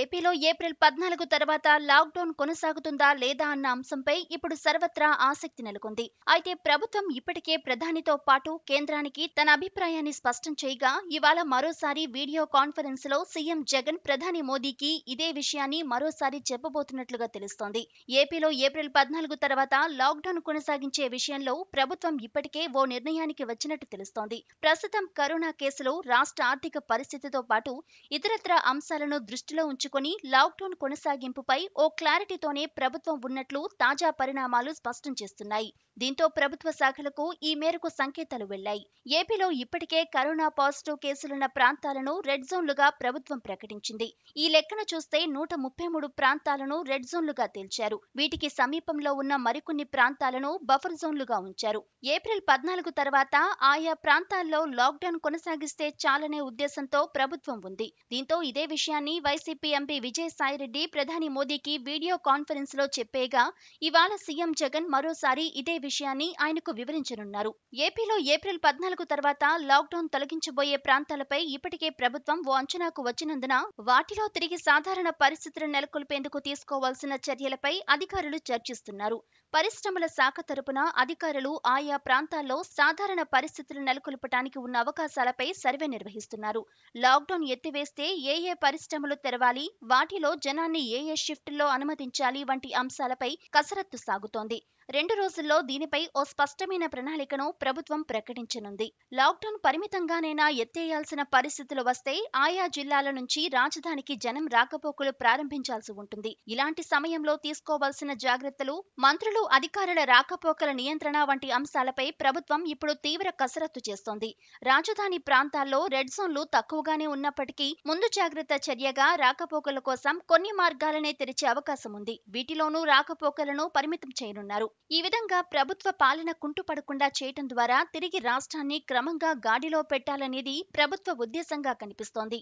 ఏపీలో ఏప్రిల్ పద్నాలుగు తర్వాత లాక్డౌన్ కొనసాగుతుందా లేదా అన్న అంశంపై ఇప్పుడు సర్వత్రా ఆసక్తి నెలకొంది అయితే ప్రభుత్వం ఇప్పటికే ప్రధానితో పాటు కేంద్రానికి తన అభిప్రాయాన్ని స్పష్టం చేయగా ఇవాళ మరోసారి వీడియో కాన్ఫరెన్స్ లో సీఎం జగన్ ప్రధాని మోదీకి ఇదే విషయాన్ని మరోసారి చెప్పబోతున్నట్లుగా తెలుస్తోంది ఏపీలో ఏప్రిల్ పద్నాలుగు తర్వాత లాక్డౌన్ కొనసాగించే విషయంలో ప్రభుత్వం ఇప్పటికే ఓ నిర్ణయానికి వచ్చినట్టు తెలుస్తోంది ప్రస్తుతం కరోనా కేసులు రాష్ట్ర ఆర్థిక పరిస్థితితో పాటు ఇతరత్ర అంశాలను దృష్టిలో ఉంచు ఉంచుకొని లాక్డౌన్ కొనసాగింపుపై ఓ క్లారిటీతోనే ప్రభుత్వం ఉన్నట్లు తాజా పరిణామాలు స్పష్టం చేస్తున్నాయి దీంతో ప్రభుత్వ శాఖలకు ఈ మేరకు సంకేతాలు వెళ్లాయి ఏపీలో ఇప్పటికే కరోనా పాజిటివ్ కేసులున్న ప్రాంతాలను రెడ్ జోన్లుగా ప్రభుత్వం ప్రకటించింది ఈ లెక్కన చూస్తే నూట ముప్పై మూడు ప్రాంతాలను రెడ్ జోన్లుగా తేల్చారు వీటికి సమీపంలో ఉన్న మరికొన్ని ప్రాంతాలను బఫర్ జోన్లుగా ఉంచారు ఏప్రిల్ పద్నాలుగు తర్వాత ఆయా ప్రాంతాల్లో లాక్డౌన్ కొనసాగిస్తే చాలనే ఉద్దేశంతో ప్రభుత్వం ఉంది దీంతో ఇదే విషయాన్ని వైసీపీ ఎంపీ విజయసాయిరెడ్డి ప్రధాని మోదీకి వీడియో కాన్ఫరెన్స్ లో చెప్పేగా ఇవాళ సీఎం జగన్ మరోసారి ఇదే విషయాన్ని ఆయనకు వివరించనున్నారు ఏపీలో ఏప్రిల్ పద్నాలుగు తర్వాత లాక్డౌన్ తొలగించబోయే ప్రాంతాలపై ఇప్పటికే ప్రభుత్వం ఓ అంచనాకు వచ్చినందున వాటిలో తిరిగి సాధారణ పరిస్థితులు నెలకొల్పేందుకు తీసుకోవాల్సిన చర్యలపై అధికారులు చర్చిస్తున్నారు పరిశ్రమల శాఖ తరపున అధికారులు ఆయా ప్రాంతాల్లో సాధారణ పరిస్థితులు నెలకొల్పడానికి ఉన్న అవకాశాలపై సర్వే నిర్వహిస్తున్నారు లాక్డౌన్ ఎత్తివేస్తే ఏ ఏ పరిశ్రమలు తెరవాలి చేయాలి వాటిలో జనాన్ని ఏ ఏ షిఫ్టుల్లో అనుమతించాలి వంటి అంశాలపై కసరత్తు సాగుతోంది రెండు రోజుల్లో దీనిపై ఓ స్పష్టమైన ప్రణాళికను ప్రభుత్వం ప్రకటించనుంది లాక్డౌన్ పరిమితంగానైనా ఎత్తేయాల్సిన పరిస్థితులు వస్తే ఆయా జిల్లాల నుంచి రాజధానికి జనం రాకపోకలు ప్రారంభించాల్సి ఉంటుంది ఇలాంటి సమయంలో తీసుకోవాల్సిన జాగ్రత్తలు మంత్రులు అధికారుల రాకపోకల నియంత్రణ వంటి అంశాలపై ప్రభుత్వం ఇప్పుడు తీవ్ర కసరత్తు చేస్తోంది రాజధాని ప్రాంతాల్లో రెడ్ జోన్లు తక్కువగానే ఉన్నప్పటికీ ముందు జాగ్రత్త చర్యగా రాకపోకల కోసం కొన్ని మార్గాలనే తెరిచే అవకాశం ఉంది వీటిలోనూ రాకపోకలను పరిమితం చేయనున్నారు ఈ విధంగా ప్రభుత్వ పాలన కుంటుపడకుండా చేయటం ద్వారా తిరిగి రాష్ట్రాన్ని క్రమంగా గాడిలో పెట్టాలనేది ప్రభుత్వ ఉద్దేశంగా కనిపిస్తోంది